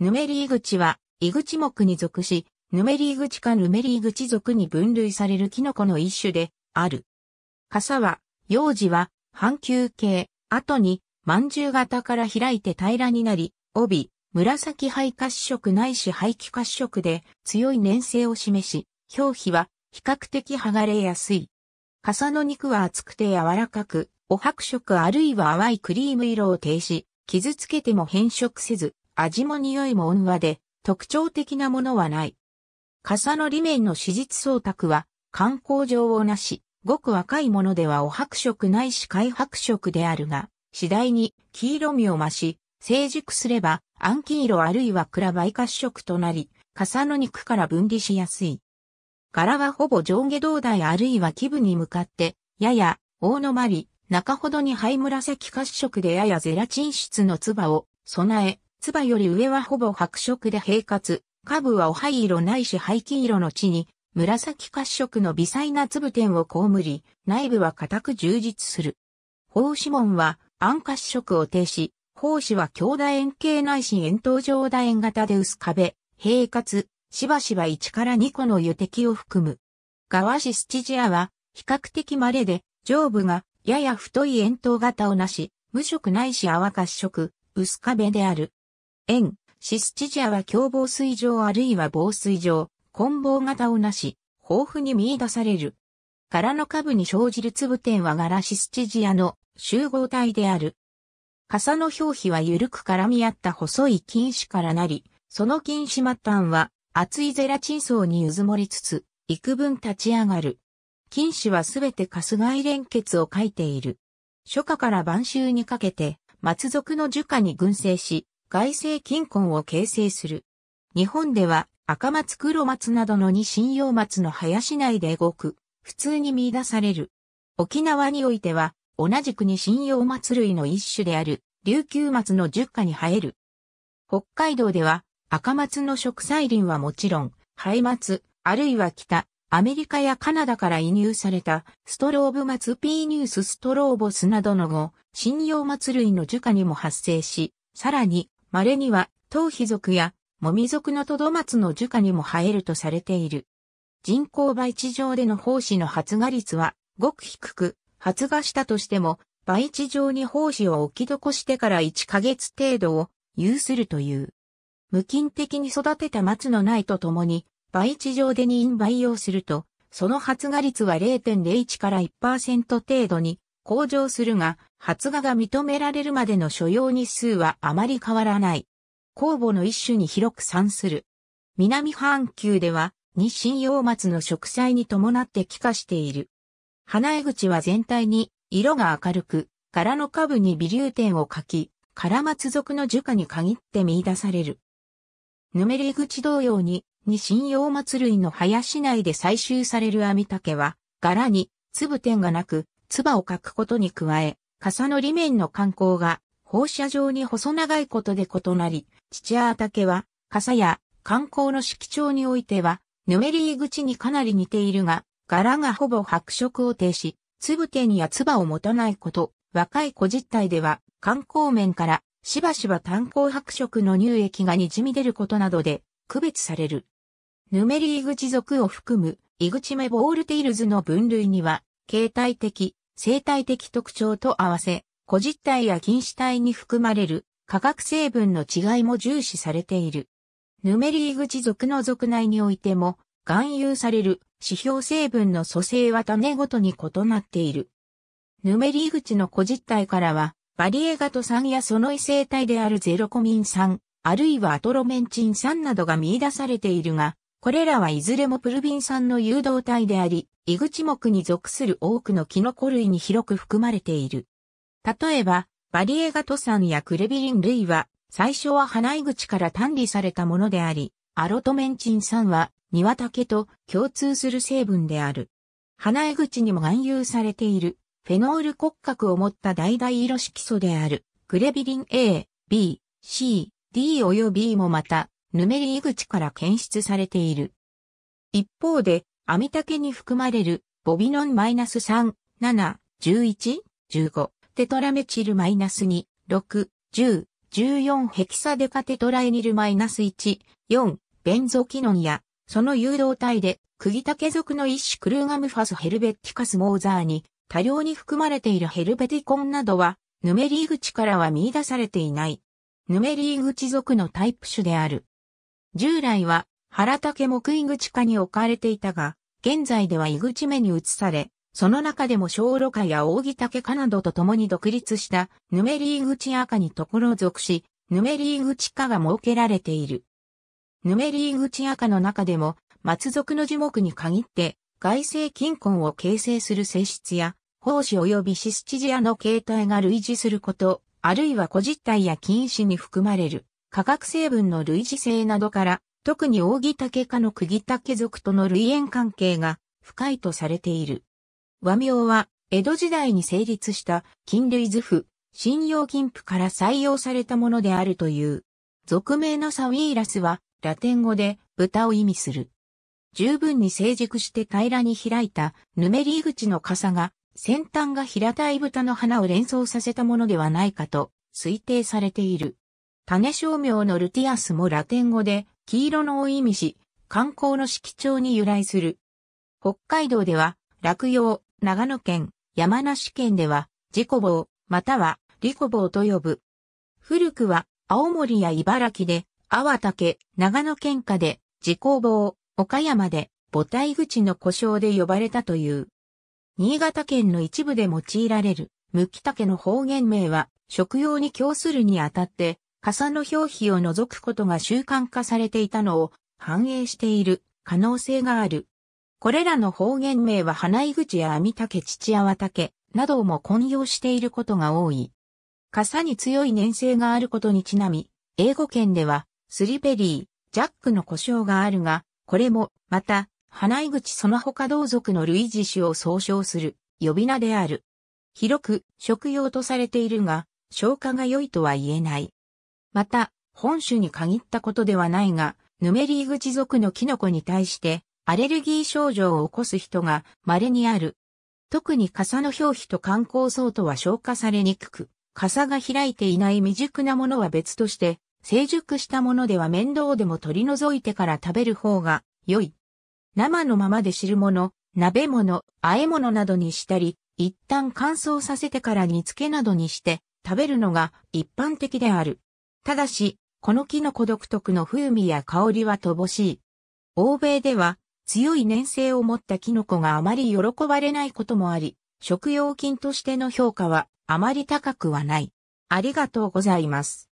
ヌメリー口は、イグチ目に属し、ヌメリー口かヌメリー口属に分類されるキノコの一種である。傘は、幼児は、半球形、後に、饅頭型から開いて平らになり、帯、紫肺褐色ないし肺気褐色で強い粘性を示し、表皮は比較的剥がれやすい。傘の肉は厚くて柔らかく、お白色あるいは淡いクリーム色を呈し、傷つけても変色せず、味も匂いも温和で、特徴的なものはない。傘の裏面の史実装卓は、観光上をなし、ごく若いものではお白色ないし海白色であるが、次第に黄色みを増し、成熟すれば、暗黄色あるいは暗梅褐色となり、傘の肉から分離しやすい。柄はほぼ上下胴体あるいは基部に向かって、やや、大のまり、中ほどに灰紫褐色でややゼラチン質の唾を備え、つばより上はほぼ白色で平滑、下部はお灰色ないし灰黄色の地に、紫褐色の微細な粒点をこむり、内部は固く充実する。胞子門は暗褐色を呈し、胞子は強大円形内心円筒状楕円型で薄壁、平滑、しばしば1から2個の油滴を含む。ガワシスチジアは比較的稀で、上部がやや太い円筒型をなし、無色ないし淡褐色、薄壁である。円、シスチジアは凶暴水上あるいは防水上、梱包型をなし、豊富に見出される。柄の下部に生じる粒点は柄シスチジアの集合体である。傘の表皮は緩く絡み合った細い菌糸からなり、その菌糸末端は厚いゼラチン層にうずもりつつ、幾分立ち上がる。菌糸はすべてカス外連結を書いている。初夏から晩秋にかけて、松属の樹下に群生し、外生金根を形成する。日本では赤松黒松などの二針葉松の林内で動く、普通に見出される。沖縄においては、同じくに針葉松類の一種である、琉球松の十花に生える。北海道では、赤松の植栽林はもちろん、ハイ松、あるいは北、アメリカやカナダから移入された、ストローブ松ピーニュースストローボスなどの後、針葉松類の樹下にも発生し、さらに、稀には、頭皮族や、もみ族のトドマツの樹下にも生えるとされている。人口培地上での胞子の発芽率は、ごく低く、発芽したとしても、培地上に胞子を置き残してから1ヶ月程度を有するという。無菌的に育てた松の苗とともに、培地上でに因培養すると、その発芽率は0.01から1%程度に向上するが、発芽が認められるまでの所要日数はあまり変わらない。酵母の一種に広く算する。南半球では、日清洋松の植栽に伴って帰化している。花江口は全体に色が明るく、柄の下部に微粒点を描き、唐松属の樹花に限って見出される。ぬめり口同様に、日清用松類の林内で採集される網竹は、柄に、粒点がなく、唾をかくことに加え、傘の裏面の観光が放射状に細長いことで異なり、父屋ケは傘や観光の色調においては、ヌメリー口にかなり似ているが、柄がほぼ白色を呈し、粒点にやつばを持たないこと、若い子実体では、観光面から、しばしば炭鉱白色の乳液がにじみ出ることなどで、区別される。ヌメリー口属を含む、イグチメボールテイルズの分類には、形態的、生態的特徴と合わせ、個実体や菌糸体に含まれる化学成分の違いも重視されている。ヌメリーグチ属の属内においても、含有される指標成分の組成は種ごとに異なっている。ヌメリーグチの個実体からは、バリエガト酸やその異性体であるゼロコミン酸、あるいはアトロメンチン酸などが見出されているが、これらはいずれもプルビン酸の誘導体であり、イグチ目に属する多くのキノコ類に広く含まれている。例えば、バリエガト酸やクレビリン類は、最初は花イグチから単離されたものであり、アロトメンチン酸は、ニワタケと共通する成分である。花イグチにも含有されている、フェノール骨格を持った大々色色素である、クレビリン A、B、C、D 及びもまた、ヌメリー口から検出されている。一方で、アミタケに含まれるボビノンマイナス -3、7、11、15、テトラメチルマイナ -2、6、10、14ヘキサデカテトラエニルマイナス -1、4、ベンゾキノンや、その誘導体で、クギタケ属の一種クルーガムファスヘルベティカスモーザーに、多量に含まれているヘルベティコンなどは、ヌメリー口からは見出されていない。ヌメリー口属のタイプ種である。従来は原竹木井口下に置かれていたが、現在では井口目に移され、その中でも小路家や扇竹家などと共に独立したヌメリー口赤にところ属し、ヌメリ口下が設けられている。ヌメリ口赤の中でも、松属の樹木に限って、外生金根を形成する性質や、胞子及びシスチジアの形態が類似すること、あるいは個実体や菌糸に含まれる。化学成分の類似性などから、特に扇竹科の釘竹属との類縁関係が深いとされている。和名は、江戸時代に成立した金類図譜、信用金譜から採用されたものであるという。俗名のサウィーラスは、ラテン語で豚を意味する。十分に成熟して平らに開いたヌメリ口の傘が、先端が平たい豚の花を連想させたものではないかと推定されている。種商名のルティアスもラテン語で、黄色のを意味し、観光の色調に由来する。北海道では、落葉、長野県、山梨県では、自己棒、または、リコ棒と呼ぶ。古くは、青森や茨城で、阿波竹、長野県下で、自己棒、岡山で、母体口の故障で呼ばれたという。新潟県の一部で用いられる、ムキタケの方言名は、食用に供するにあたって、傘の表皮を除くことが習慣化されていたのを反映している可能性がある。これらの方言名は花井口や網竹父や竹なども混用していることが多い。傘に強い粘性があることにちなみ、英語圏ではスリベリー、ジャックの故障があるが、これも、また、花井口その他同族の類似種を総称する呼び名である。広く食用とされているが、消化が良いとは言えない。また、本種に限ったことではないが、ヌメリーグチ属のキノコに対して、アレルギー症状を起こす人が稀にある。特に傘の表皮と観光層とは消化されにくく、傘が開いていない未熟なものは別として、成熟したものでは面倒でも取り除いてから食べる方が良い。生のままで汁物、鍋物、和え物などにしたり、一旦乾燥させてから煮付けなどにして食べるのが一般的である。ただし、この木のコ独特の風味や香りは乏しい。欧米では、強い粘性を持ったキノコがあまり喜ばれないこともあり、食用菌としての評価はあまり高くはない。ありがとうございます。